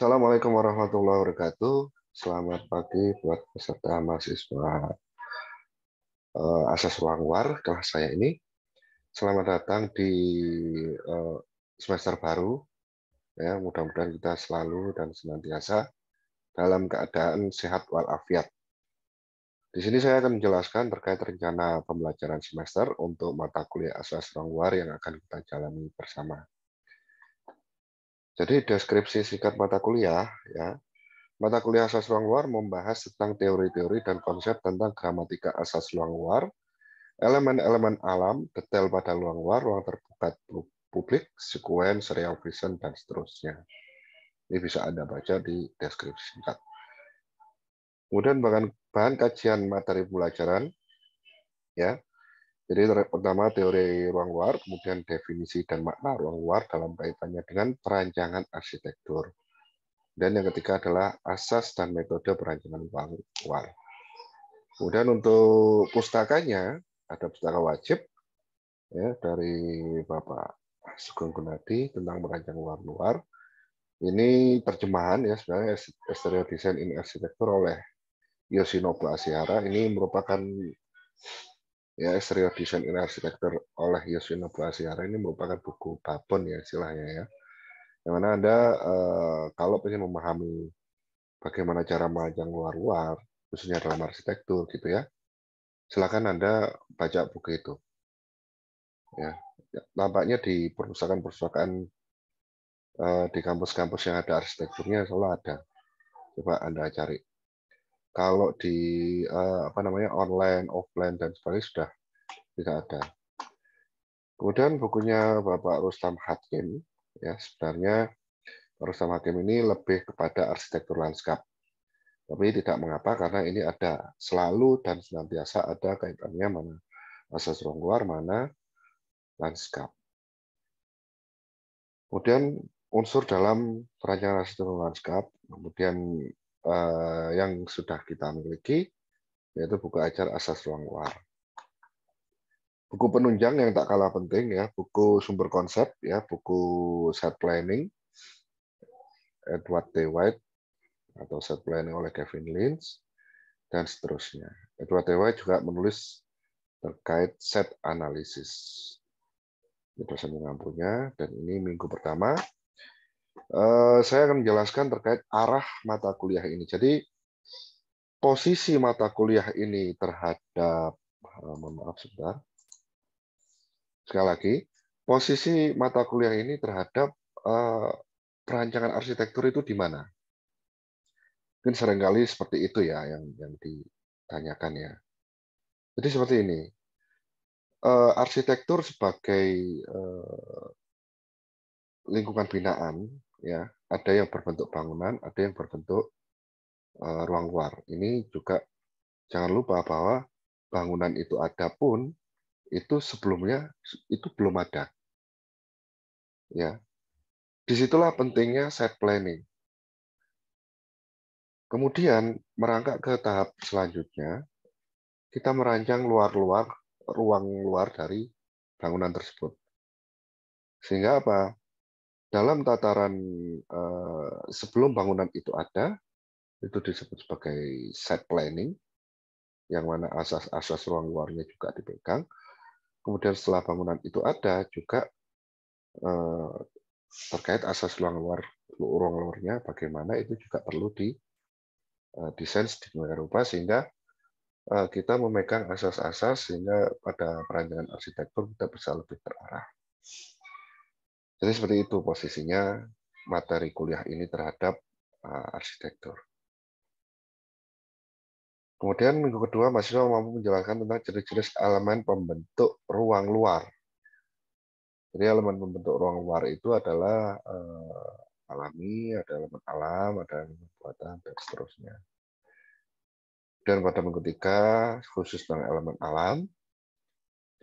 Assalamualaikum warahmatullahi wabarakatuh. Selamat pagi buat peserta mahasiswa uh, asas war kelas saya ini. Selamat datang di eh, semester baru. Ya, mudah-mudahan kita selalu dan senantiasa dalam keadaan sehat walafiat. Di sini saya akan menjelaskan terkait rencana pembelajaran semester untuk mata kuliah asas war yang akan kita jalani bersama. Jadi deskripsi singkat mata kuliah ya. Mata kuliah asas ruang luar membahas tentang teori-teori dan konsep tentang gramatika asas ruang luar, elemen-elemen alam, detail pada ruang luar, ruang terbuka publik, sekuen, serial vision, dan seterusnya. Ini bisa Anda baca di deskripsi singkat. Kemudian bahan, bahan kajian materi pelajaran, ya jadi pertama teori ruang luar, kemudian definisi dan makna ruang luar dalam kaitannya dengan perancangan arsitektur. Dan yang ketiga adalah asas dan metode perancangan ruang luar. Kemudian untuk pustakanya, ada pustaka wajib ya, dari Bapak Sugeng Gunadi tentang merancang ruang luar. Ini terjemahan ya sebenarnya Exterior Design in Architecture oleh Yoshinobu Asihara. Ini merupakan ya Exterior Design in Architecture oleh Yoshinobu Asihara ini merupakan buku babon ya istilahnya ya. Yang mana Anda eh, kalau ingin memahami bagaimana cara melajang luar-luar, khususnya dalam arsitektur gitu ya, silakan Anda baca buku itu. Ya, tampaknya di perpustakaan-perpustakaan eh, di kampus-kampus yang ada arsitekturnya selalu ada. Coba Anda cari kalau di uh, apa namanya online, offline dan sebagainya sudah tidak ada. Kemudian bukunya Bapak Rustam Hakim, ya sebenarnya Rustam Hakim ini lebih kepada arsitektur lanskap. Tapi tidak mengapa karena ini ada selalu dan senantiasa ada kaitannya mana asas ruang luar, mana lanskap. Kemudian unsur dalam perancangan arsitektur lanskap, kemudian Eh, yang sudah kita miliki, yaitu buku ajar asas ruang luar. Buku penunjang yang tak kalah penting ya, buku sumber konsep ya, buku set planning Edward T. White atau set planning oleh Kevin Lynch dan seterusnya. Edward T. White juga menulis terkait set analisis. Ini dosen mengampunya dan ini minggu pertama Eh, saya akan menjelaskan terkait arah mata kuliah ini. Jadi posisi mata kuliah ini terhadap eh, mohon maaf sebentar. Sekali lagi, posisi mata kuliah ini terhadap eh, perancangan arsitektur itu di mana? Mungkin seringkali seperti itu ya yang yang ditanyakan ya. Jadi seperti ini. arsitektur sebagai lingkungan binaan ya ada yang berbentuk bangunan ada yang berbentuk uh, ruang luar ini juga jangan lupa bahwa bangunan itu ada pun itu sebelumnya itu belum ada ya disitulah pentingnya set planning kemudian merangkak ke tahap selanjutnya kita merancang luar-luar ruang luar dari bangunan tersebut sehingga apa dalam tataran eh, sebelum bangunan itu ada, itu disebut sebagai site planning, yang mana asas-asas ruang luarnya juga dipegang. Kemudian setelah bangunan itu ada juga eh, terkait asas ruang luar ruang luarnya bagaimana itu juga perlu di eh, desain sedemikian rupa sehingga kita memegang asas-asas sehingga pada perancangan arsitektur kita bisa lebih terarah. Jadi seperti itu posisinya materi kuliah ini terhadap uh, arsitektur. Kemudian minggu kedua mahasiswa mampu menjelaskan tentang jenis-jenis elemen pembentuk ruang luar. Jadi elemen pembentuk ruang luar itu adalah uh, alami, ada elemen alam, ada elemen buatan, dan seterusnya. Dan pada minggu ketiga khusus tentang elemen alam.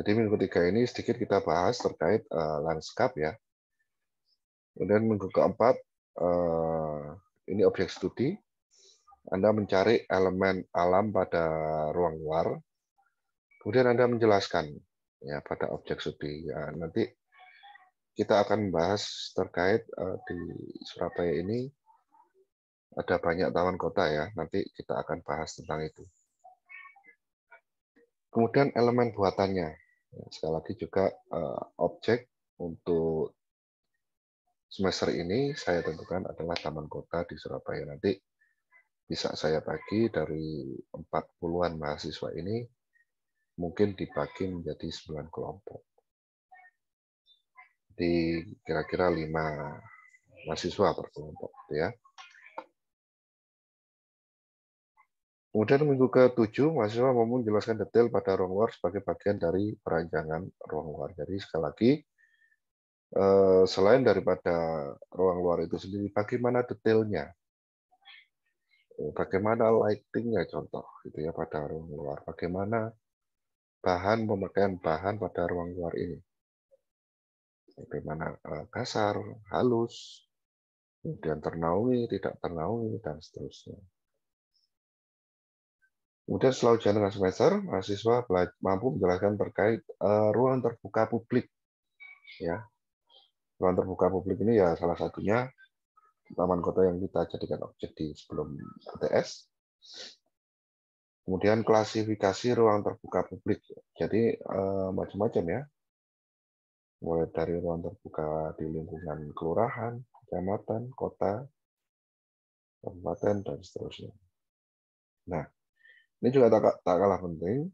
Jadi minggu ketiga ini sedikit kita bahas terkait uh, landscape ya, Kemudian minggu keempat, eh, ini objek studi. Anda mencari elemen alam pada ruang luar. Kemudian Anda menjelaskan ya pada objek studi. Ya, nanti kita akan membahas terkait eh, di Surabaya ini ada banyak taman kota ya. Nanti kita akan bahas tentang itu. Kemudian elemen buatannya. Ya, sekali lagi juga eh, objek untuk semester ini saya tentukan adalah Taman Kota di Surabaya. Nanti bisa saya bagi dari 40-an mahasiswa ini mungkin dibagi menjadi 9 kelompok. Di kira-kira 5 mahasiswa per kelompok. Gitu ya. Kemudian minggu ke-7, mahasiswa mau menjelaskan detail pada ruang luar sebagai bagian dari perancangan ruang luar. Jadi sekali lagi, Eh, selain daripada ruang luar itu sendiri, bagaimana detailnya? Eh, bagaimana lightingnya contoh gitu ya pada ruang luar? Bagaimana bahan pemakaian bahan pada ruang luar ini? Bagaimana eh, kasar, halus, kemudian ternaungi, tidak ternaungi, dan seterusnya. Kemudian selalu jalan semester, mahasiswa mampu menjelaskan terkait ruang terbuka publik, ya Ruang terbuka publik ini ya salah satunya taman kota yang kita jadikan objek di sebelum PTS. Kemudian klasifikasi ruang terbuka publik. Jadi eh, macam-macam ya. Mulai dari ruang terbuka di lingkungan kelurahan, kecamatan, kota, kabupaten, dan seterusnya. Nah, ini juga tak, tak kalah penting.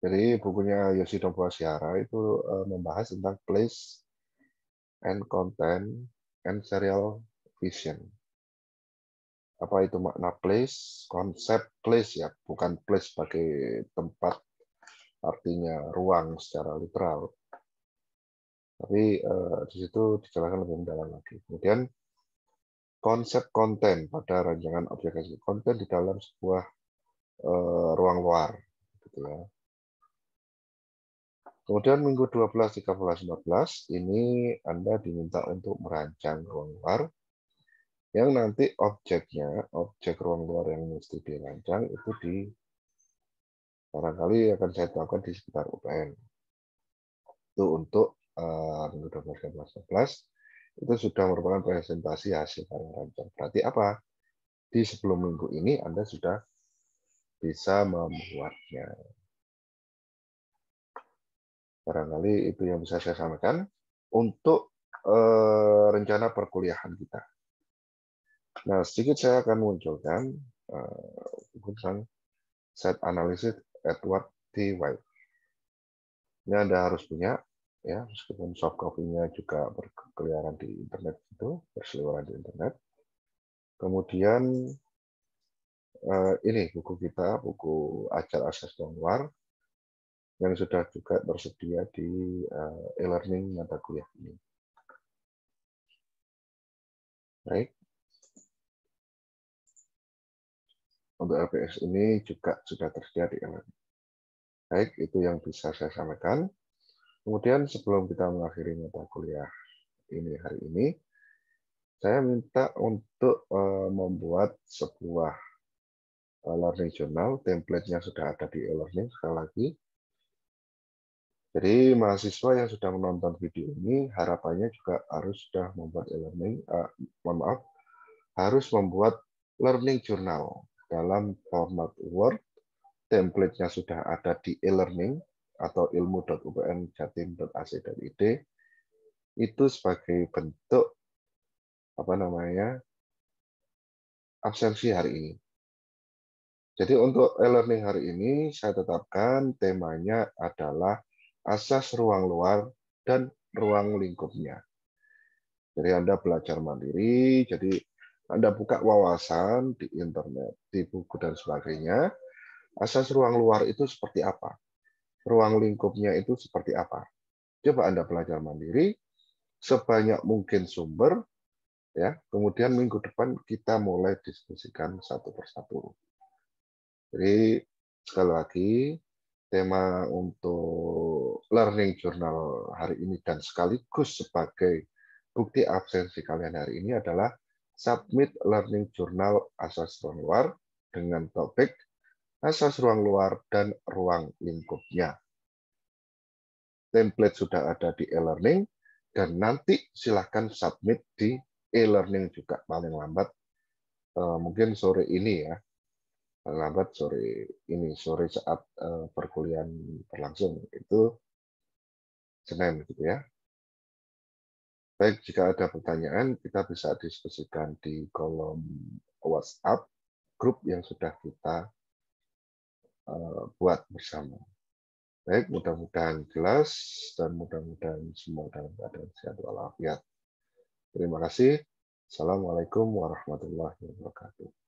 Jadi bukunya Yoshinobu Asihara itu eh, membahas tentang place and content and serial vision. Apa itu makna place? Konsep place ya, bukan place sebagai tempat artinya ruang secara literal. Tapi eh, di situ dijelaskan lebih mendalam lagi. Kemudian konsep konten pada rancangan objek konten di dalam sebuah eh, ruang luar, gitu ya. Kemudian minggu 12, 13, 14 ini Anda diminta untuk merancang ruang luar yang nanti objeknya, objek ruang luar yang mesti dirancang itu di barangkali akan saya tahukan di sekitar UPN. Itu untuk uh, minggu 12, 13, 14 itu sudah merupakan presentasi hasil karya rancang. Berarti apa? Di sebelum minggu ini Anda sudah bisa membuatnya. Barangkali itu yang bisa saya sampaikan untuk eh, rencana perkuliahan kita. Nah, sedikit saya akan munculkan eh, keputusan set analisis Edward T. White. Ini Anda harus punya, ya, meskipun soft copy-nya juga berkeliaran di internet itu, berseliweran di internet. Kemudian eh, ini buku kita, buku Ajar Asas dan yang sudah juga tersedia di eh, e-learning mata kuliah ini. Baik. Untuk LPS ini juga sudah tersedia di e-learning. Baik, itu yang bisa saya sampaikan. Kemudian sebelum kita mengakhiri mata kuliah ini hari ini, saya minta untuk eh, membuat sebuah eh, learning journal, template-nya sudah ada di e-learning sekali lagi jadi mahasiswa yang sudah menonton video ini harapannya juga harus sudah membuat e-learning, uh, mohon maaf, harus membuat learning journal dalam format Word. Templatenya sudah ada di e-learning atau ilmu.upnjatim.ac.id. Itu sebagai bentuk apa namanya absensi hari ini. Jadi untuk e-learning hari ini saya tetapkan temanya adalah asas ruang luar, dan ruang lingkupnya. Jadi Anda belajar mandiri, jadi Anda buka wawasan di internet, di buku dan sebagainya. Asas ruang luar itu seperti apa? Ruang lingkupnya itu seperti apa? Coba Anda belajar mandiri sebanyak mungkin sumber ya. Kemudian minggu depan kita mulai diskusikan satu persatu. Jadi sekali lagi tema untuk Learning Journal hari ini dan sekaligus sebagai bukti absensi kalian hari ini adalah submit Learning Journal asas ruang luar dengan topik asas ruang luar dan ruang lingkupnya. Template sudah ada di e-learning dan nanti silahkan submit di e-learning juga paling lambat eh, mungkin sore ini ya lambat sore ini sore saat eh, perkuliahan berlangsung itu Senin gitu ya. Baik, jika ada pertanyaan, kita bisa diskusikan di kolom WhatsApp grup yang sudah kita eh, buat bersama. Baik, mudah-mudahan jelas dan mudah-mudahan semua dalam keadaan sehat walafiat. Terima kasih. Assalamualaikum warahmatullahi wabarakatuh.